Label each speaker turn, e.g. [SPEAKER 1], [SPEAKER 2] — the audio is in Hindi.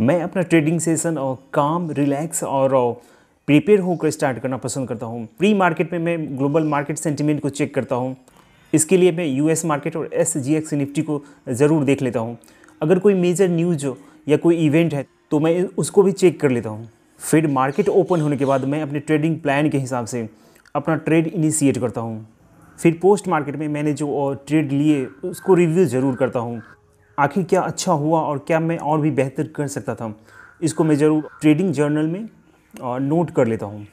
[SPEAKER 1] मैं अपना ट्रेडिंग सेशन काम रिलैक्स और प्रिपेयर होकर स्टार्ट करना पसंद करता हूँ प्री मार्केट में मैं ग्लोबल मार्केट सेंटिमेंट को चेक करता हूँ इसके लिए मैं यूएस मार्केट और एस जी एक्स निफ्टी को ज़रूर देख लेता हूँ अगर कोई मेजर न्यूज या कोई इवेंट है तो मैं उसको भी चेक कर लेता हूँ फिर मार्केट ओपन होने के बाद मैं अपने ट्रेडिंग प्लान के हिसाब से अपना ट्रेड इनिशिएट करता हूँ फिर पोस्ट मार्केट में मैंने जो ट्रेड लिए उसको रिव्यू ज़रूर करता हूँ आखिर क्या अच्छा हुआ और क्या मैं और भी बेहतर कर सकता था इसको मैं ज़रूर ट्रेडिंग जर्नल में नोट कर लेता हूँ